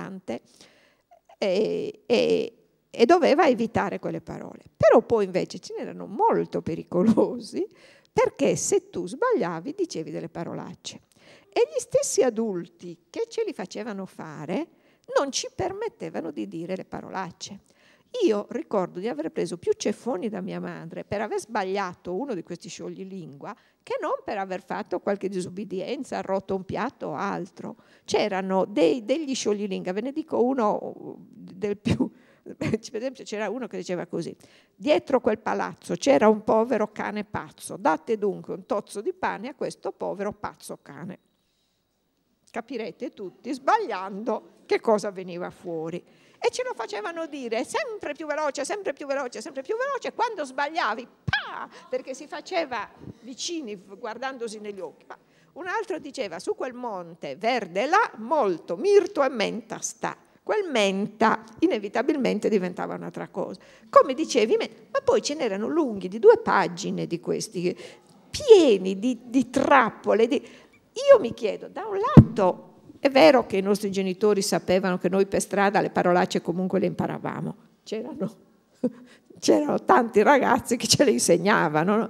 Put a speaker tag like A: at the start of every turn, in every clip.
A: devastante e, eh, e, e doveva evitare quelle parole. Però poi invece ce n'erano molto pericolosi perché se tu sbagliavi dicevi delle parolacce. E gli stessi adulti che ce li facevano fare non ci permettevano di dire le parolacce. Io ricordo di aver preso più ceffoni da mia madre per aver sbagliato uno di questi scioglilingua che non per aver fatto qualche disobbedienza, rotto un piatto o altro. C'erano degli sciolilinga, ve ne dico uno uh, del più... Per esempio c'era uno che diceva così, dietro quel palazzo c'era un povero cane pazzo, date dunque un tozzo di pane a questo povero pazzo cane. Capirete tutti, sbagliando, che cosa veniva fuori e ce lo facevano dire sempre più veloce, sempre più veloce, sempre più veloce, quando sbagliavi, pa! perché si faceva vicini guardandosi negli occhi. Ma un altro diceva su quel monte verde là molto mirto e menta sta. Quel menta inevitabilmente diventava un'altra cosa. Come dicevi, ma poi ce n'erano lunghi di due pagine di questi, pieni di, di trappole. Di... Io mi chiedo, da un lato è vero che i nostri genitori sapevano che noi per strada le parolacce comunque le imparavamo, c'erano, c'erano tanti ragazzi che ce le insegnavano, ma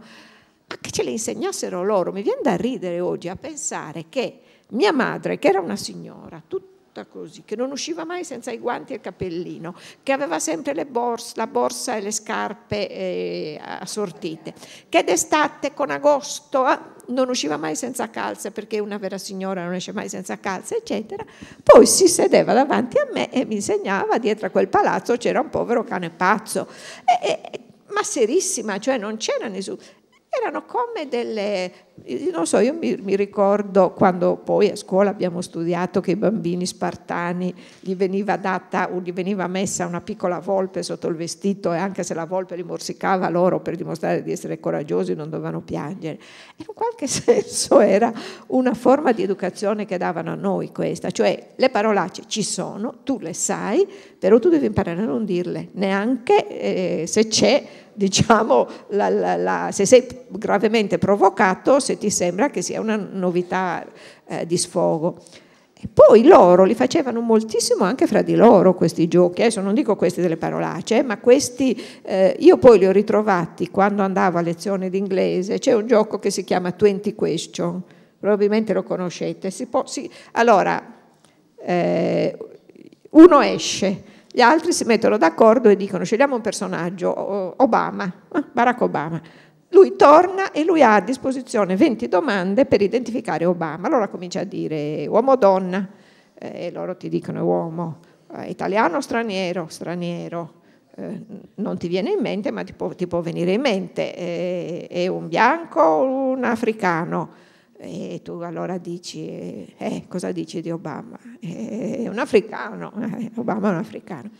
A: che ce le insegnassero loro. Mi viene da ridere oggi a pensare che mia madre, che era una signora, tutta così, che non usciva mai senza i guanti e il cappellino, che aveva sempre borse, la borsa e le scarpe eh, assortite, che d'estate con agosto ah, non usciva mai senza calze perché una vera signora non esce mai senza calze, eccetera. Poi si sedeva davanti a me e mi insegnava dietro a quel palazzo c'era un povero cane pazzo. E, e, ma serissima, cioè non c'era nessuno erano come delle, non so, io mi, mi, ricordo quando poi a scuola abbiamo studiato che i bambini spartani gli veniva data o gli veniva messa una piccola volpe sotto il vestito e anche se la volpe li morsicava loro per dimostrare di essere coraggiosi non dovevano piangere. In qualche senso era una forma di educazione che davano a noi questa, cioè le parolacce ci sono, tu le sai, però tu devi imparare a non dirle, neanche eh, se c'è diciamo, la, la, la, se sei gravemente provocato, se ti sembra che sia una novità eh, di sfogo. E poi loro li facevano moltissimo anche fra di loro questi giochi, adesso non dico questi delle parolacce, eh, ma questi eh, io poi li ho ritrovati quando andavo a lezione d'inglese, c'è un gioco che si chiama 20 Question, probabilmente lo conoscete. Si può, si, allora, eh, uno esce, gli altri si mettono d'accordo e dicono scegliamo un personaggio, Obama, eh, Barack Obama. Lui torna e lui ha a disposizione 20 domande per identificare Obama. Allora comincia a dire uomo o donna, eh, e loro ti dicono uomo, eh, italiano o straniero, straniero. non ti viene in mente, ma ti può, ti può venire in mente, è un bianco o un africano? E tu allora dici, eh, eh cosa dici di Obama? Eh, è un africano, eh, Obama è un africano.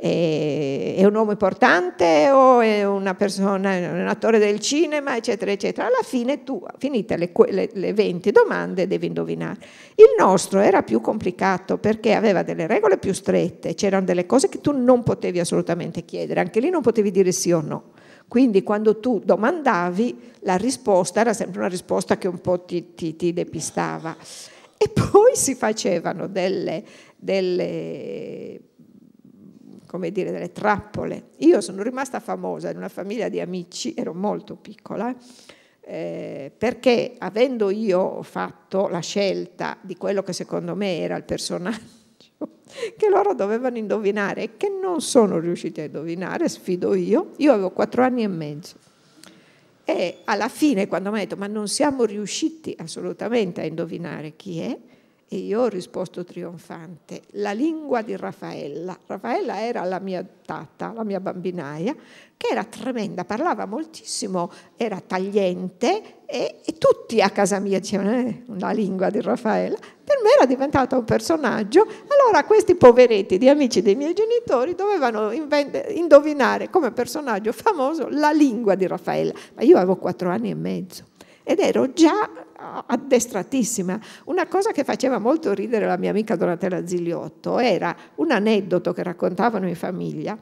A: È un uomo importante o è una persona, un attore del cinema, eccetera, eccetera. Alla fine tu, finite le, le, le 20 domande, devi indovinare. Il nostro era più complicato perché aveva delle regole più strette, c'erano delle cose che tu non potevi assolutamente chiedere, anche lì non potevi dire sì o no quindi quando tu domandavi la risposta era sempre una risposta che un po' ti, ti, ti depistava. E poi si facevano delle, delle come dire, delle trappole. Io sono rimasta famosa in una famiglia di amici, ero molto piccola, eh, perché avendo io fatto la scelta di quello che secondo me era il personaggio che loro dovevano indovinare e che non sono riusciti a indovinare, sfido io. Io avevo quattro anni e mezzo. E alla fine, quando mi ha detto, ma non siamo riusciti assolutamente a indovinare chi è, e io ho risposto trionfante, la lingua di Raffaella. Raffaella era la mia tata, la mia bambinaia, che era tremenda, parlava moltissimo, era tagliente e, e tutti a casa mia dicevano, eh, una lingua di Raffaella era diventata un personaggio, allora questi poveretti di amici dei miei genitori dovevano indovinare come personaggio famoso la lingua di Raffaella. Ma io avevo quattro anni e mezzo ed ero già addestratissima. Una cosa che faceva molto ridere la mia amica Donatella Zigliotto era un aneddoto che raccontavano in famiglia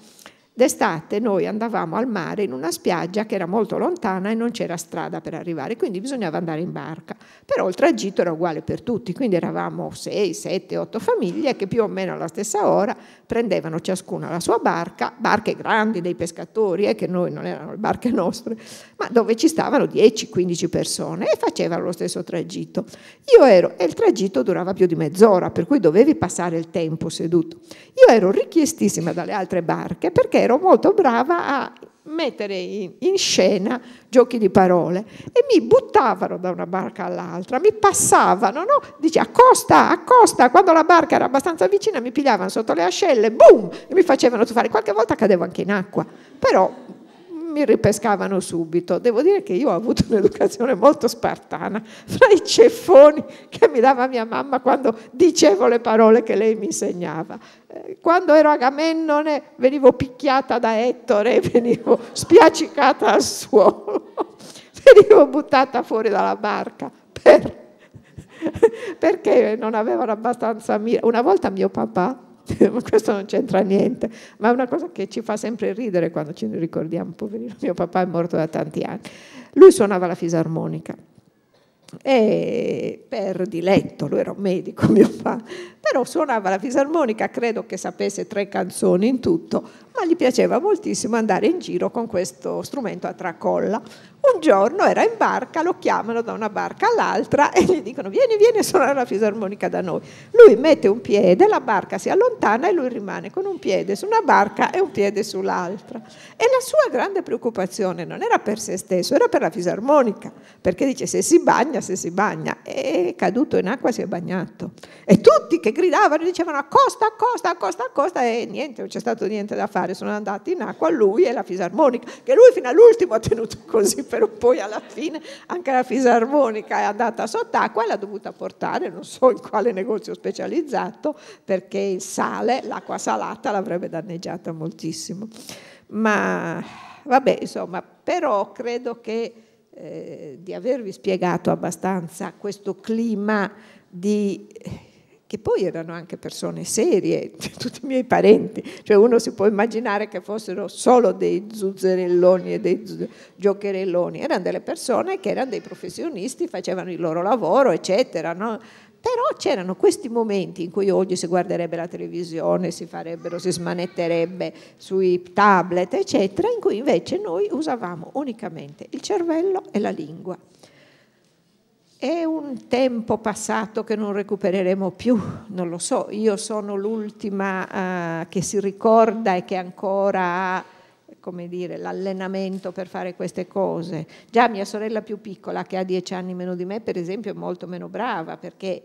A: D'estate noi andavamo al mare in una spiaggia che era molto lontana e non c'era strada per arrivare, quindi bisognava andare in barca. Però il tragitto era uguale per tutti, quindi eravamo 6, 7, 8 famiglie che più o meno alla stessa ora prendevano ciascuna la sua barca, barche grandi dei pescatori, eh, che noi non erano le barche nostre, ma dove ci stavano 10-15 persone e facevano lo stesso tragitto. Io ero, e il tragitto durava più di mezz'ora, per cui dovevi passare il tempo seduto. Io ero richiestissima dalle altre barche perché ero molto brava a mettere in, in scena giochi di parole e mi buttavano da una barca all'altra, mi passavano, no? Dice accosta, accosta, quando la barca era abbastanza vicina mi pigliavano sotto le ascelle, boom, e mi facevano tuffare, qualche volta cadevo anche in acqua, però mi ripescavano subito. Devo dire che io ho avuto un'educazione molto spartana, fra i ceffoni che mi dava mia mamma quando dicevo le parole che lei mi insegnava. Eh, quando ero Agamennone venivo picchiata da Ettore, e venivo spiaccicata al suolo, venivo buttata fuori dalla barca per, perché non avevano abbastanza mira. Una volta mio papà questo non c'entra niente, ma è una cosa che ci fa sempre ridere quando ci ricordiamo, poverino, mio papà è morto da tanti anni. Lui suonava la fisarmonica e per diletto, lui era un medico mio papà, però suonava la fisarmonica, credo che sapesse tre canzoni in tutto, ma gli piaceva moltissimo andare in giro con questo strumento a tracolla, un giorno era in barca, lo chiamano da una barca all'altra e gli dicono vieni, vieni a suonare la fisarmonica da noi. Lui mette un piede, la barca si allontana e lui rimane con un piede su una barca e un piede sull'altra. E la sua grande preoccupazione non era per se stesso, era per la fisarmonica, perché dice se si bagna, se si bagna. E caduto in acqua si è bagnato. E tutti che gridavano dicevano accosta, accosta, accosta, accosta e niente, non c'è stato niente da fare, sono andati in acqua lui e la fisarmonica, che lui fino all'ultimo ha tenuto così per però poi alla fine anche la fisarmonica è andata sott'acqua e l'ha dovuta portare, non so in quale negozio specializzato, perché il sale, l'acqua salata l'avrebbe danneggiata moltissimo. Ma vabbè, insomma, però credo che eh, di avervi spiegato abbastanza questo clima di che poi erano anche persone serie, cioè tutti i miei parenti, cioè uno si può immaginare che fossero solo dei zuzzerelloni e dei giocherelloni, erano delle persone che erano dei professionisti, facevano il loro lavoro, eccetera, no? però c'erano questi momenti in cui oggi si guarderebbe la televisione, si farebbero, si smanetterebbe sui tablet, eccetera, in cui invece noi usavamo unicamente il cervello e la lingua. È un tempo passato che non recupereremo più, non lo so, io sono l'ultima eh, che si ricorda e che ancora ha come dire, l'allenamento per fare queste cose. Già mia sorella più piccola, che ha dieci anni meno di me, per esempio, è molto meno brava perché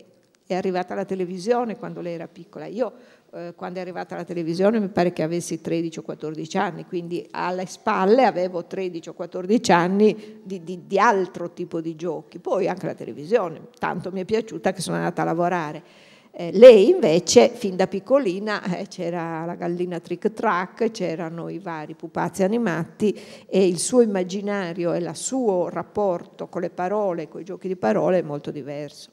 A: è arrivata la televisione quando lei era piccola. Io eh, quando è arrivata la televisione mi pare che avessi 13 o 14 anni, quindi alle spalle avevo 13 o 14 anni di, di, di altro tipo di giochi. Poi anche la televisione, tanto mi è piaciuta che sono andata a lavorare. Eh, lei invece, fin da piccolina, eh, c'era la gallina Trick Track, c'erano i vari pupazzi animati e il suo immaginario e il suo rapporto con le parole, con i giochi di parole è molto diverso.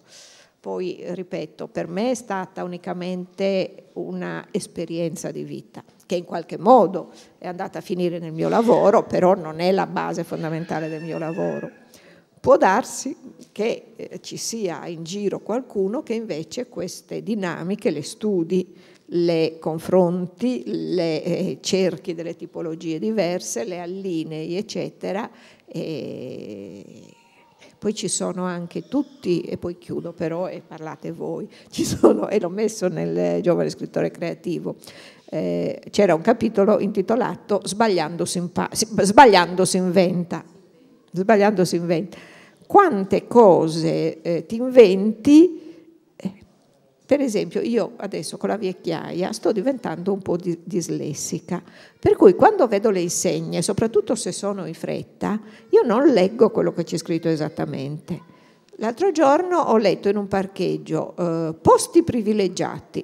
A: Poi, ripeto, per me è stata unicamente un'esperienza di vita, che in qualche modo è andata a finire nel mio lavoro, però non è la base fondamentale del mio lavoro. Può darsi che eh, ci sia in giro qualcuno che invece queste dinamiche le studi, le confronti, le eh, cerchi delle tipologie diverse, le allinei, eccetera, e poi ci sono anche tutti, e poi chiudo però e parlate voi, sono, e l'ho messo nel giovane scrittore creativo, eh, c'era un capitolo intitolato Sbagliando si, Sbagliando si inventa. Sbagliando si inventa. Quante cose eh, ti inventi? Per esempio, io adesso con la vecchiaia sto diventando un po' dislessica, per cui quando vedo le insegne, soprattutto se sono in fretta, io non leggo quello che c'è scritto esattamente. L'altro giorno ho letto in un parcheggio eh, posti privilegiati.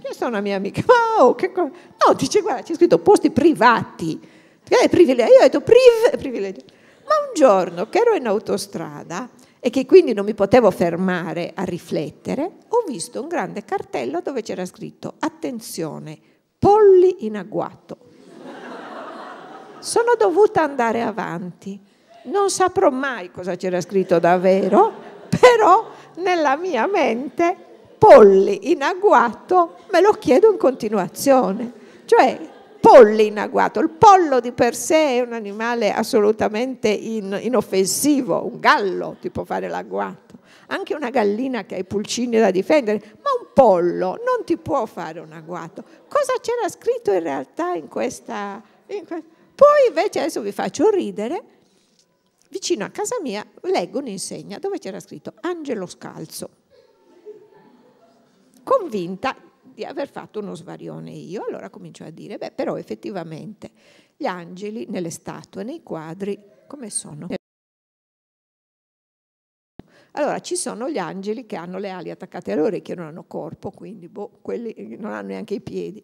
A: Chiesto a una mia amica, ma che cosa? No, dice, guarda, c'è scritto posti privati. Che è Io ho detto priv- privilegiato. Ma un giorno che ero in autostrada, e che quindi non mi potevo fermare a riflettere, ho visto un grande cartello dove c'era scritto attenzione, polli in agguato. Sono dovuta andare avanti. Non saprò mai cosa c'era scritto davvero, però nella mia mente polli in agguato me lo chiedo in continuazione. Cioè, polli in agguato. Il pollo di per sé è un animale assolutamente in, inoffensivo, un gallo ti può fare l'agguato, anche una gallina che ha i pulcini da difendere, ma un pollo non ti può fare un agguato. Cosa c'era scritto in realtà in questa... In questa? Poi invece adesso vi faccio ridere, vicino a casa mia leggo un'insegna dove c'era scritto Angelo Scalzo. Convinta di aver fatto uno svarione io. Allora comincio a dire, beh, però effettivamente gli angeli nelle statue, nei quadri, come sono? Allora ci sono gli angeli che hanno le ali attaccate alle orecchie, non hanno corpo, quindi boh, quelli non hanno neanche i piedi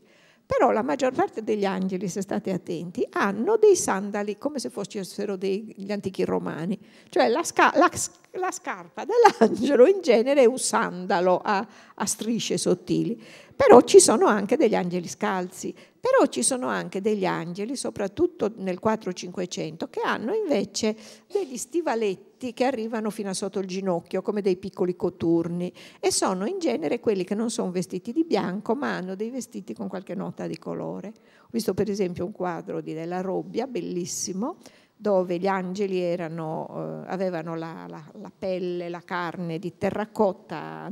A: però la maggior parte degli angeli, se state attenti, hanno dei sandali come se fossero degli antichi romani, cioè la, sca la, la scarpa dell'angelo in genere è un sandalo a, a strisce sottili, però ci sono anche degli angeli scalzi, però ci sono anche degli angeli, soprattutto nel 4-500, che hanno invece degli stivaletti che arrivano fino a sotto il ginocchio, come dei piccoli coturni, e sono in genere quelli che non sono vestiti di bianco, ma hanno dei vestiti con qualche nota di colore. Ho visto per esempio un quadro di Della Robbia, bellissimo, dove gli angeli erano, eh, avevano la, la, la, pelle, la carne di terracotta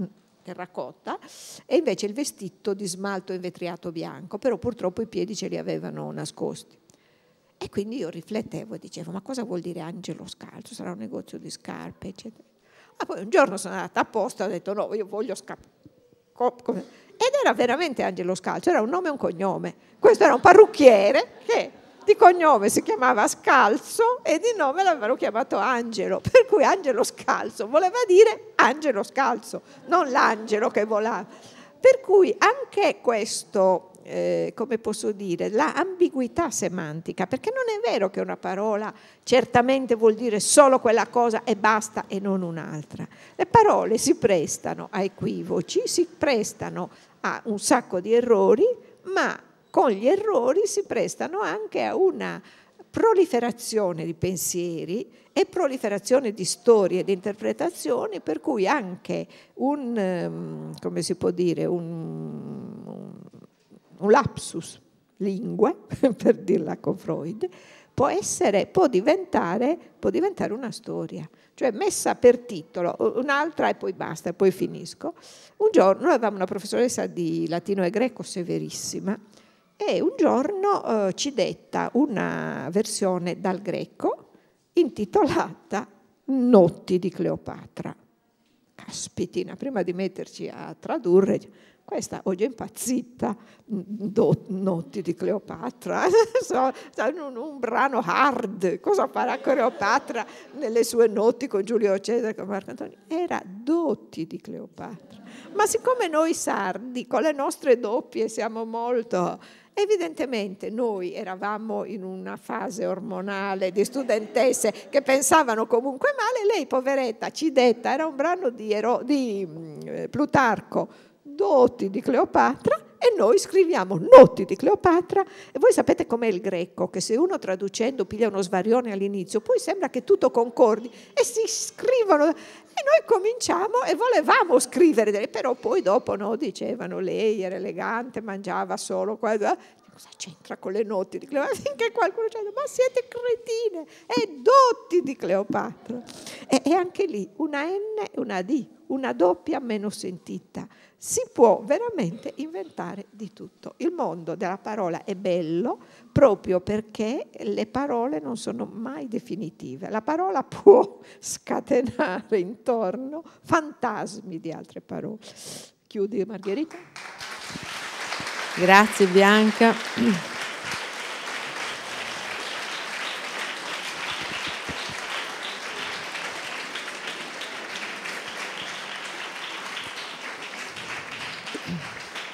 A: terracotta e invece il vestito di smalto invetriato bianco, però purtroppo i piedi ce li avevano nascosti. E quindi io riflettevo e dicevo, ma cosa vuol dire angelo scalzo? Sarà un negozio di scarpe, eccetera. Ma ah, poi un giorno sono andata apposta e ho detto, no, io voglio scarpe. Ed era veramente angelo scalzo, era un nome e un cognome. Questo era un parrucchiere che di cognome si chiamava Scalzo e di nome l'avevano chiamato Angelo, per cui Angelo Scalzo voleva dire Angelo Scalzo, non l'angelo che volava. Per cui anche questo, eh, come posso dire, la semantica, perché non è vero che una parola certamente vuol dire solo quella cosa e basta e non un'altra. Le parole si prestano a equivoci, si prestano a un sacco di errori, ma con gli errori si prestano anche a una proliferazione di pensieri e proliferazione di storie di interpretazioni per cui anche un, ehm, come si può dire, un, un lapsus lingua, per dirla con Freud, può, essere, può, diventare, può diventare una storia, cioè messa per titolo, un'altra e poi basta, e poi finisco. Un giorno avevamo una professoressa di latino e greco severissima, e un giorno eh, ci detta una versione dal greco intitolata Notti di Cleopatra. Caspitina, prima di metterci a tradurre, questa oggi è impazzita, do, Notti di Cleopatra, un, un, brano hard, cosa farà Cleopatra nelle sue notti con Giulio Cesare, con Marco Antonio? Era Dotti di Cleopatra. Ma siccome noi sardi con le nostre doppie siamo molto Evidentemente noi eravamo in una fase ormonale di studentesse che pensavano comunque male, lei poveretta, Cidetta, era un brano di, Ero, di mm, eh, Plutarco, doti di Cleopatra, e noi scriviamo notti di Cleopatra e voi sapete com'è il greco, che se uno traducendo piglia uno svarione all'inizio, poi sembra che tutto concordi e si scrivono e noi cominciamo e volevamo scrivere, però poi dopo no, dicevano lei era elegante, mangiava solo, qua, cosa c'entra con le notti di Cleopatra? Finché qualcuno ci ha detto, ma siete cretine, è dotti di Cleopatra. E, e anche lì una N e una D, una doppia meno sentita. Si può veramente inventare di tutto. Il mondo della parola è bello proprio perché le parole non sono mai definitive. La parola può scatenare intorno fantasmi di altre parole. Chiudi Margherita. Grazie Bianca.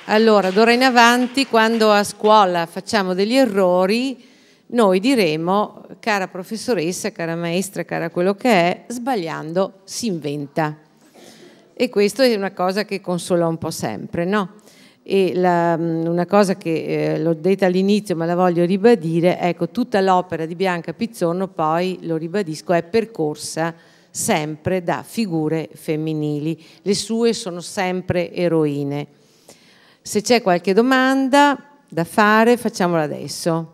B: Allora, d'ora in avanti, quando a scuola facciamo degli errori, noi diremo,
A: cara professoressa, cara maestra, cara quello che è, sbagliando si inventa. E questa è una cosa che consola un po' sempre, no? e la, mm, una cosa che eh, l'ho detta all'inizio ma la voglio ribadire, ecco tutta l'opera di Bianca Pizzorno poi, lo ribadisco, è percorsa sempre da figure femminili, le sue sono sempre eroine. Se c'è qualche domanda da fare facciamola adesso.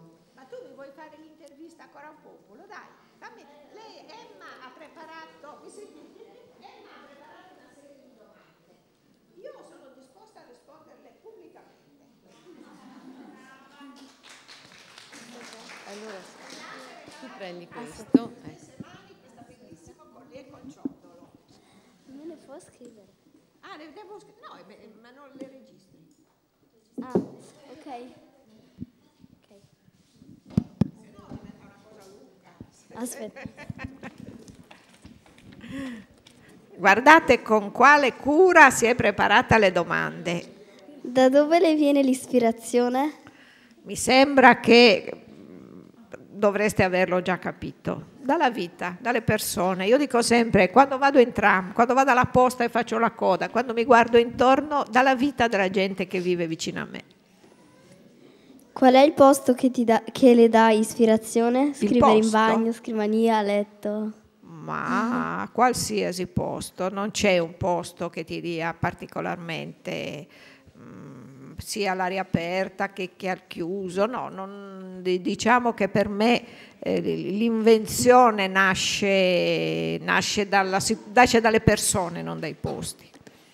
B: prendi ah, questo. Eh.
A: Non le può scrivere. Ah, le devo scrivere. No, beh, ma non le registri.
C: Ah, ok. Se no diventa una cosa lunga. Aspetta.
A: Guardate con quale cura si è preparata le domande. Da dove le viene l'ispirazione? Mi sembra che dovreste averlo già capito, dalla vita, dalle persone. Io dico sempre, quando vado in tram, quando vado alla posta e faccio la coda, quando mi guardo intorno, dalla vita della gente che vive vicino a me.
C: Qual è il posto che, da, che le dà ispirazione? Scrivere in bagno, scrivania, letto?
A: Ma qualsiasi posto, non c'è un posto che ti dia particolarmente sia all'aria aperta che, che al chiuso, no, non, diciamo che per me eh, l'invenzione nasce, nasce, nasce, dalle persone, non dai posti.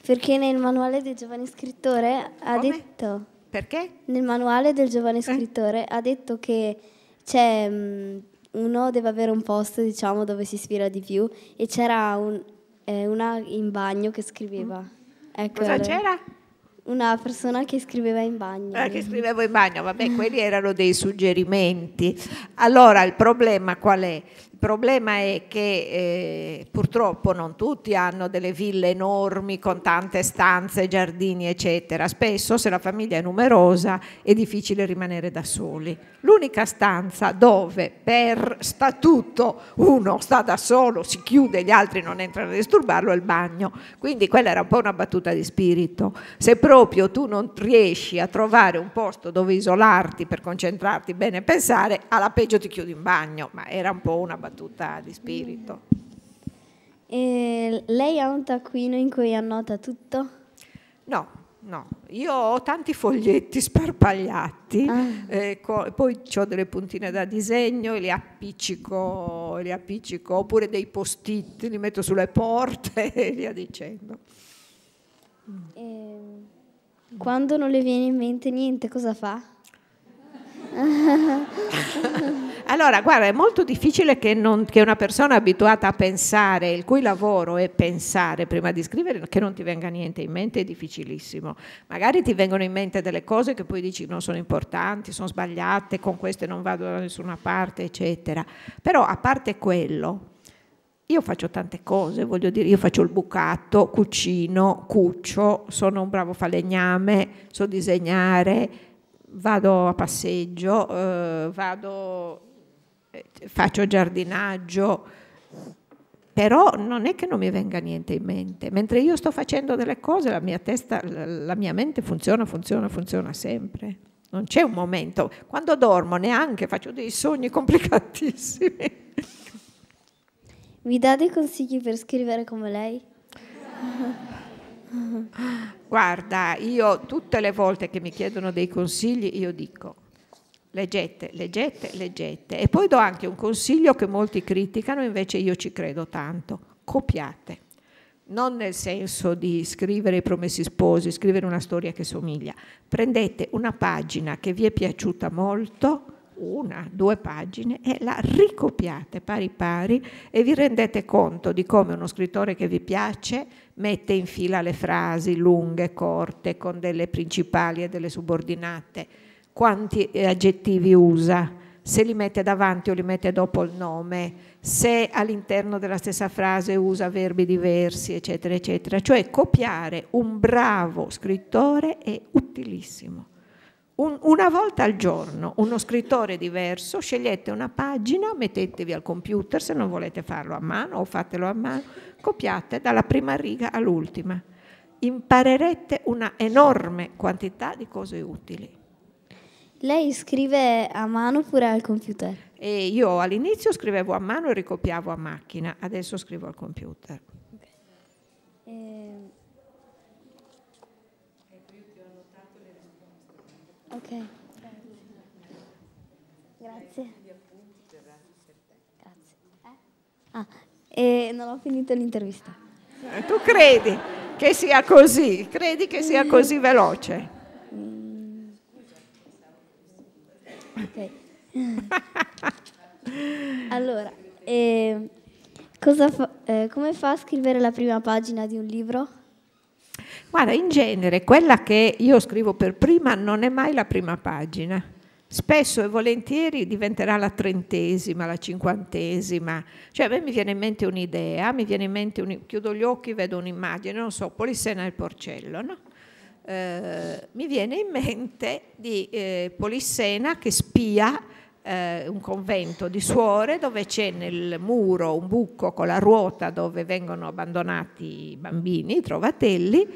C: Perché nel manuale del giovane scrittore ha Come? detto... Perché? Nel manuale del giovane eh? scrittore eh? ha detto che c'è... uno deve avere un posto diciamo, dove si ispira di più e c'era un, eh, una in bagno che scriveva. Mm.
A: Ecco, Cosa c'era?
C: Una persona che scriveva in bagno.
A: Ah, che scrivevo in bagno, vabbè, quelli erano dei suggerimenti. Allora, il problema qual è? Il problema è che eh, purtroppo non tutti hanno delle ville enormi con tante stanze, giardini, eccetera. Spesso se la famiglia è numerosa è difficile rimanere da soli. L'unica stanza dove per statuto uno sta da solo, si chiude, gli altri non entrano a disturbarlo è il bagno. Quindi quella era un po' una battuta di spirito. Se proprio tu non riesci a trovare un posto dove isolarti per concentrarti bene e pensare, alla peggio ti chiudi in bagno, ma era un po' una battuta battuta di spirito.
C: E lei ha un taccuino in cui annota tutto?
A: No, no. Io ho tanti foglietti sparpagliati, ah. eh, poi ho delle puntine da disegno e le appiccico, li appiccico, oppure dei post-it, li metto sulle porte e via dicendo.
C: E ehm, quando non le viene in mente niente, cosa fa?
A: allora, guarda, è molto difficile che, non, che, una persona abituata a pensare, il cui lavoro è pensare prima di scrivere, che non ti venga niente in mente è difficilissimo. Magari ti vengono in mente delle cose che poi dici non sono importanti, sono sbagliate, con queste non vado da nessuna parte, eccetera. Però a parte quello, io faccio tante cose, voglio dire, io faccio il bucato, cucino, cuccio, sono un bravo falegname, so disegnare vado a passeggio, eh, vado, eh, faccio giardinaggio, però non è che non mi venga niente in mente. Mentre io sto facendo delle cose, la mia testa, la mia mente funziona, funziona, funziona sempre. Non c'è un momento. Quando dormo neanche faccio dei sogni complicatissimi.
C: Mi dà dei consigli per scrivere come lei?
A: Guarda, io tutte le volte che mi chiedono dei consigli, io dico leggete, leggete, leggete. E poi do anche un consiglio che molti criticano, invece io ci credo tanto. Copiate. Non nel senso di scrivere i promessi sposi, scrivere una storia che somiglia. Prendete una pagina che vi è piaciuta molto una, due pagine e la ricopiate pari pari e vi rendete conto di come uno scrittore che vi piace mette in fila le frasi lunghe, corte, con delle principali e delle subordinate, quanti eh, aggettivi usa, se li mette davanti o li mette dopo il nome, se all'interno della stessa frase usa verbi diversi, eccetera, eccetera. Cioè copiare un bravo scrittore è utilissimo. Un, una volta al giorno uno scrittore diverso, scegliete una pagina, mettetevi al computer se non volete farlo a mano o fatelo a mano, copiate dalla prima riga all'ultima. Imparerete una enorme quantità di cose utili.
C: Lei scrive a mano oppure al computer?
A: E io all'inizio scrivevo a mano e ricopiavo a macchina, adesso scrivo al computer. Ok. Grazie. Grazie.
C: Ah, e non ho finito l'intervista.
A: tu credi che sia così? Credi che sia così veloce? Ok.
C: allora, ehm, eh, fa, come fa a scrivere la prima pagina di un libro?
A: Guarda, in genere quella che io scrivo per prima non è mai la prima pagina. Spesso e volentieri diventerà la trentesima, la cinquantesima. Cioè a me mi viene in mente un'idea, mi viene in mente, un... chiudo gli occhi, vedo un'immagine, non so, Polissena e il Porcello, no? Eh, mi viene in mente di eh, Polissena che spia eh, un convento di suore dove c'è nel muro un buco con la ruota dove vengono abbandonati i bambini, i trovatelli,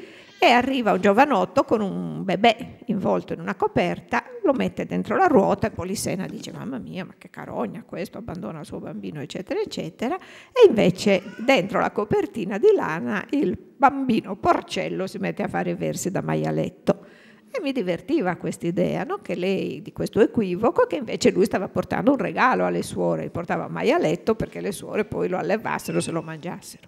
A: e arriva un giovanotto con un bebè involto in una coperta, lo mette dentro la ruota e Polisena dice mamma mia ma che carogna questo, abbandona il suo bambino eccetera eccetera e invece dentro la copertina di lana il bambino porcello si mette a fare versi da maialetto. E mi divertiva questa idea no? che lei di questo equivoco, che invece lui stava portando un regalo alle suore, portava mai a letto perché le suore poi lo allevassero, se lo mangiassero.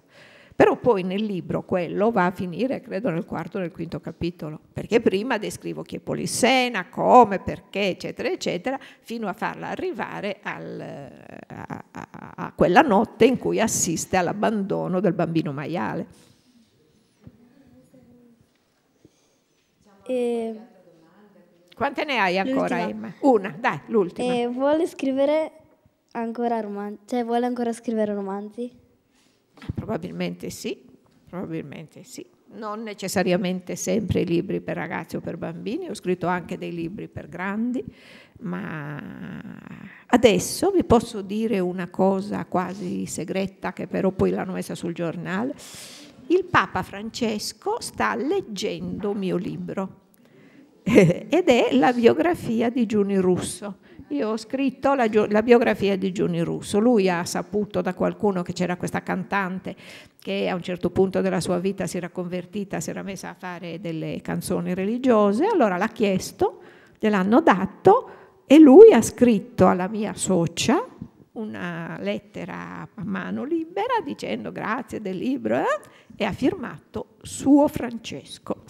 A: Però poi nel libro quello va a finire, credo, nel quarto o nel quinto capitolo, perché prima descrivo chi è Polissena, come, perché, eccetera, eccetera, fino a farla arrivare al, a, a, a quella notte in cui assiste all'abbandono del bambino maiale. E... Ehm, Quante ne hai ancora, Emma? Una, dai, l'ultima. E
C: eh, vuole scrivere ancora romanzi, cioè vuole ancora scrivere romanzi?
A: Probabilmente sì, probabilmente sì. Non necessariamente sempre libri per ragazzi o per bambini, ho scritto anche dei libri per grandi, ma adesso vi posso dire una cosa quasi segreta che però poi l'hanno messa sul giornale il Papa Francesco sta leggendo un mio libro ed è la biografia di Giuni Russo. Io ho scritto la, la biografia di Giuni Russo. Lui ha saputo da qualcuno che c'era questa cantante che a un certo punto della sua vita si era convertita, si era messa a fare delle canzoni religiose, allora l'ha chiesto, gliel'hanno dato e lui ha scritto alla mia socia una lettera a mano libera dicendo grazie del libro eh? e ha firmato suo Francesco.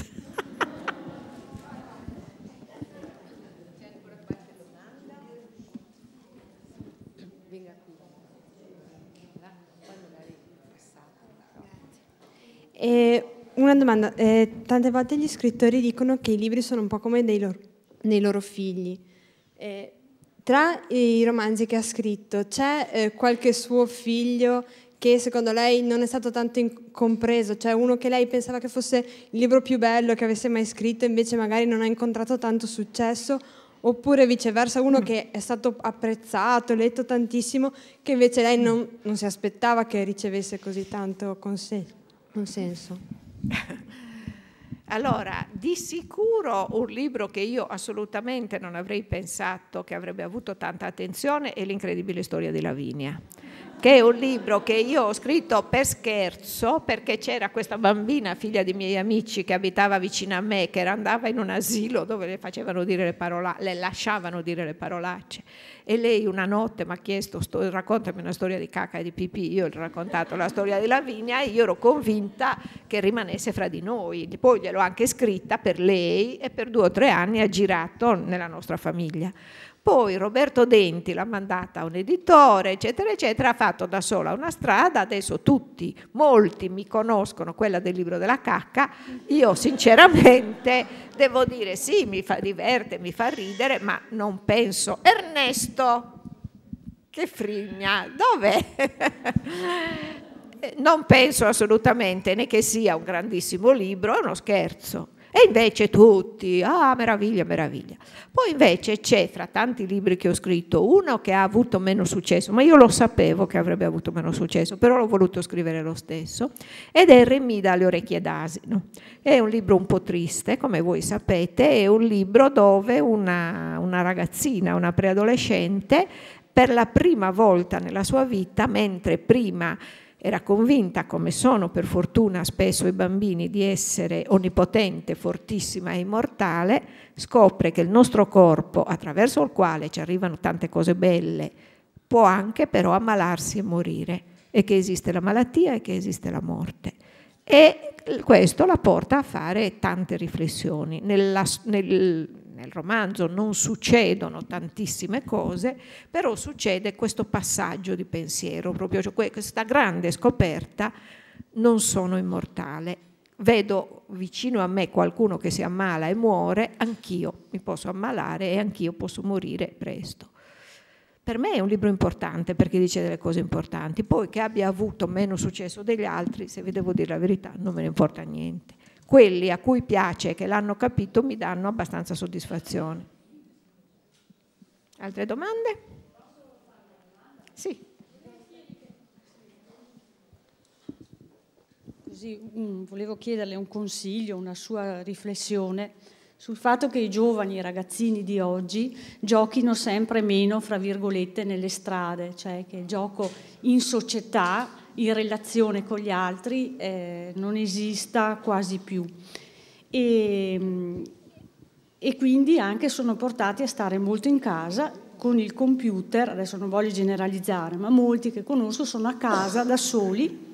A: Eh, una domanda, eh, tante volte gli scrittori dicono che i libri sono un po' come dei loro, dei loro figli. Eh, tra i romanzi che ha scritto c'è eh, qualche suo figlio che secondo lei non è stato tanto compreso, cioè uno che lei pensava che fosse il libro più bello che avesse mai scritto, invece magari non ha incontrato tanto successo, oppure viceversa uno che è stato apprezzato, letto tantissimo, che invece lei non, non si aspettava che ricevesse così tanto consen- consenso. Allora, di sicuro un libro che io assolutamente non avrei pensato che avrebbe avuto tanta attenzione è L'incredibile storia di Lavinia che è un libro che io ho scritto per scherzo perché c'era questa bambina, figlia di miei amici, che abitava vicino a me, che andava in un asilo dove le facevano dire le parolacce, le lasciavano dire le parolacce. E lei una notte mi ha chiesto, sto, raccontami una storia di caca e di pipì, io ho raccontato la storia di Lavinia e io ero convinta che rimanesse fra di noi. Poi gliel'ho anche scritta per lei e per due o tre anni ha girato nella nostra famiglia. Poi Roberto Denti l'ha mandata a un editore, eccetera, eccetera, ha fatto da sola una strada, adesso tutti, molti mi conoscono quella del libro della cacca, io sinceramente devo dire sì, mi fa diverte, mi fa ridere, ma non penso. Ernesto, che frigna, dov'è? Eh, non penso assolutamente né che sia un grandissimo libro, è uno scherzo, e invece tutti, ah meraviglia, meraviglia. Poi invece c'è fra tanti libri che ho scritto uno che ha avuto meno successo, ma io lo sapevo che avrebbe avuto meno successo, però l'ho voluto scrivere lo stesso, ed è Remi dalle orecchie d'asino. È un libro un po' triste, come voi sapete, è un libro dove una, una ragazzina, una preadolescente, per la prima volta nella sua vita, mentre prima era convinta, come sono per fortuna spesso i bambini, di essere onnipotente, fortissima e immortale, scopre che il nostro corpo, attraverso il quale ci arrivano tante cose belle, può anche però ammalarsi e morire, e che esiste la malattia e che esiste la morte. E questo la porta a fare tante riflessioni. Nella, nel, nel romanzo non succedono tantissime cose, però succede questo passaggio di pensiero, proprio cioè questa grande scoperta, non sono immortale. Vedo vicino a me qualcuno che si ammala e muore, anch'io mi posso ammalare e anch'io posso morire presto. Per me è un libro importante perché dice delle cose importanti, poi che abbia avuto meno successo degli altri, se vi devo dire la verità, non me ne importa niente quelli a cui piace e che l'hanno capito mi danno abbastanza soddisfazione. Altre domande? Sì.
B: Così, mm, volevo chiederle un consiglio, una sua riflessione sul fatto che i giovani ragazzini di oggi giochino sempre meno, fra virgolette, nelle strade, cioè che il gioco in società in relazione con gli altri eh, non esista quasi più. E, e quindi anche sono portati a stare molto in casa con il computer, adesso non voglio generalizzare, ma molti che conosco sono a casa da soli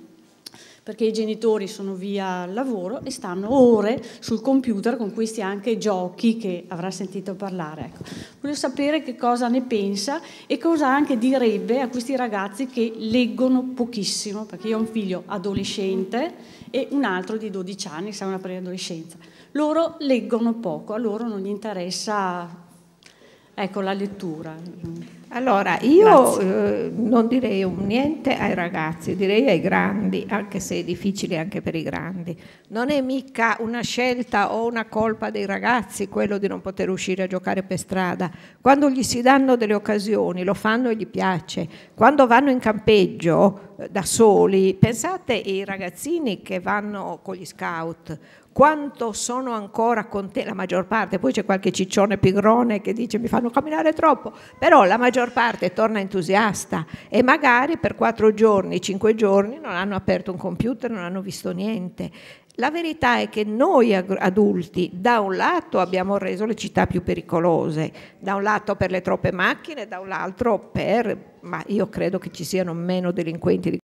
B: perché i genitori sono via al lavoro e stanno ore sul computer con questi anche giochi che avrà sentito parlare. Ecco. Voglio sapere che cosa ne pensa e cosa anche direbbe a questi ragazzi che leggono pochissimo, perché io ho un figlio adolescente e un altro di 12 anni, sa una preadolescenza. Loro leggono poco, a loro non gli interessa Ecco la lettura.
A: Allora, io eh, non direi niente ai ragazzi, direi ai grandi, anche se è difficile anche per i grandi. Non è mica una scelta o una colpa dei ragazzi quello di non poter uscire a giocare per strada. Quando gli si danno delle occasioni, lo fanno e gli piace. Quando vanno in campeggio eh, da soli, pensate ai ragazzini che vanno con gli scout quanto sono ancora con te, la maggior parte, poi c'è qualche ciccione pigrone che dice mi fanno camminare troppo, però la maggior parte torna entusiasta e magari per quattro giorni, cinque giorni non hanno aperto un computer, non hanno visto niente. La verità è che noi adulti, da un lato, abbiamo reso le città più pericolose, da un lato per le troppe macchine, da un altro per, ma io credo che ci siano meno delinquenti di